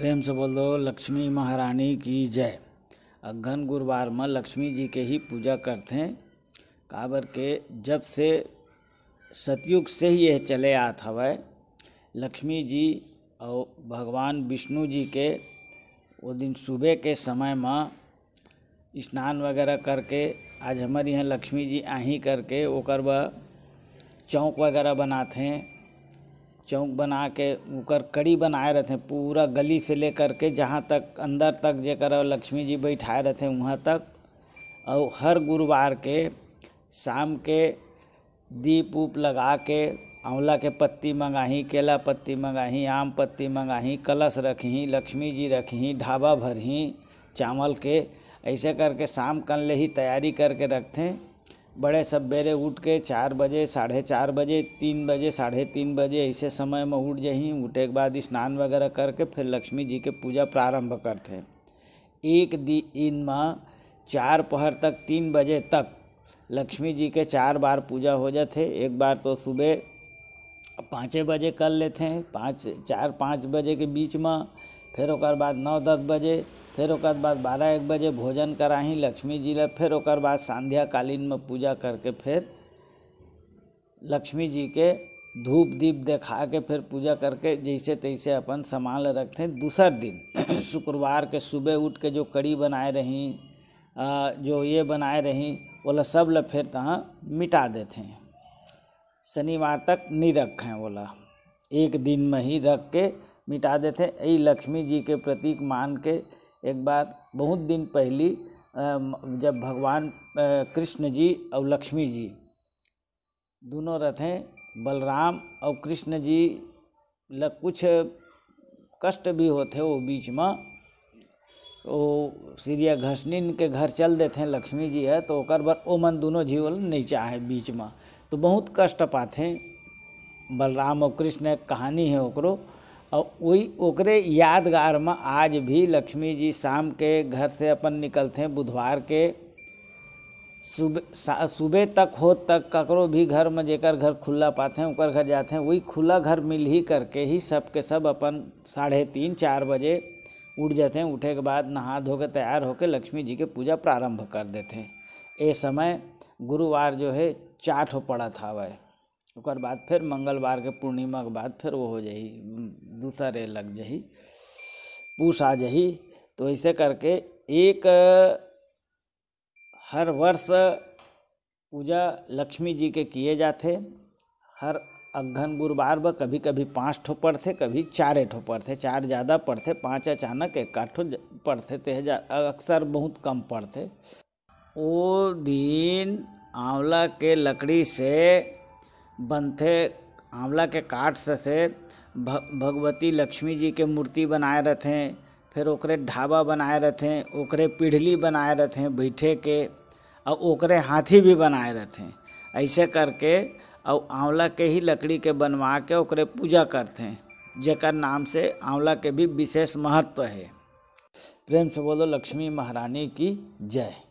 प्रेम से बोल दो लक्ष्मी महारानी की जय अगन गुरुवार में लक्ष्मी जी के ही पूजा करते हैं काबर के जब से सतयुग से ही यह चले आता वह लक्ष्मी जी और भगवान विष्णु जी के वो दिन सुबह के समय में स्नान वगैरह करके आज हमारे यहाँ लक्ष्मी जी आही करके ओकर ब चौक वगैरह बनाते हैं चौक बना के ऊपर कड़ी बनाए रहते हैं पूरा गली से लेकर के जहाँ तक अंदर तक जेकर लक्ष्मी जी बैठाए रहते वहाँ तक और हर गुरुवार के शाम के दीप उप लगा के आंवला के पत्ती मंगाही केला पत्ती मंगाही आम पत्ती मंगाही कलश रखी लक्ष्मी जी रखी ढाबा भरही चावल के ऐसे करके शाम कल ले ही तैयारी करके रखते बड़े सवेरे उठ के चार बजे साढ़े चार बजे तीन बजे साढ़े तीन बजे ऐसे समय में उठ जाही उठे के बाद स्नान वगैरह करके फिर लक्ष्मी जी के पूजा प्रारंभ करते हैं एक दिन में चार पहर तक तीन बजे तक लक्ष्मी जी के चार बार पूजा हो जाते एक बार तो सुबह पाँच बजे कर लेते हैं पाँच चार पाँच बजे के बीच में फिर बाद नौ दस बजे फिर ओकर बाद बारह एक बजे भोजन कराही लक्ष्मी जी ला फिर ओकर बाद कालीन में पूजा करके फिर लक्ष्मी जी के धूप दीप देखा के फिर पूजा करके जैसे तैसे अपन सामान रखते हैं दूसर दिन शुक्रवार के सुबह उठ के जो कड़ी बनाए रही जो ये बनाए रही बोला सब ल फिर तहाँ मिटा देते हैं शनिवार तक नहीं रखें बोला एक दिन में ही रख के मिटा देते हैं यही लक्ष्मी जी के प्रतीक मान के एक बार बहुत दिन पहली जब भगवान कृष्ण जी और लक्ष्मी जी दोनों हैं बलराम और कृष्ण जी ल कुछ कष्ट भी होते वो बीच में वो सीरिया घसनी के घर चल देते हैं लक्ष्मी जी है तो ओकर बार ओ मन दोनों जीवल नहीं चाहे बीच में तो बहुत कष्ट पाते हैं बलराम और कृष्ण एक कहानी है ओकरो और ओकरे यादगार में आज भी लक्ष्मी जी शाम के घर से अपन निकलते हैं बुधवार के सुबह सुबह तक हो तक ककरो भी घर में जेकर घर खुला पाते हैं उनकर घर जाते हैं वही खुला घर मिल ही करके ही सब के सब अपन साढ़े तीन चार बजे उठ जाते हैं उठे के बाद नहा धो के तैयार होकर लक्ष्मी जी के पूजा प्रारंभ कर देते हैं ये समय गुरुवार जो है चाठ हो पड़ा था वह उसके बाद फिर मंगलवार के पूर्णिमा के बाद फिर वो हो जाए दूसरा रे लग जा पूछ आ जही तो ऐसे करके एक हर वर्ष पूजा लक्ष्मी जी के किए जाते हर अघन गुरुवार व कभी कभी पाँच ठो पढ़ते कभी चारे ठो पढ़ते चार ज़्यादा पढ़ते पाँच अचानक एक आठों पढ़ते थे अक्सर बहुत कम पढ़ते वो दिन आंवला के लकड़ी से बनते आंवला के काट से, से भगवती लक्ष्मी जी के मूर्ति बनाए रहते फिर ओकरे ढाबा बनाए रहते ओकरे पिढ़ली बनाए रहते बैठे के और ओकरे हाथी भी बनाए रहते ऐसे करके और आंवला के ही लकड़ी के बनवा के ओकरे पूजा करते हैं जेकर नाम से आंवला के भी विशेष महत्व है प्रेम से बोलो लक्ष्मी महारानी की जय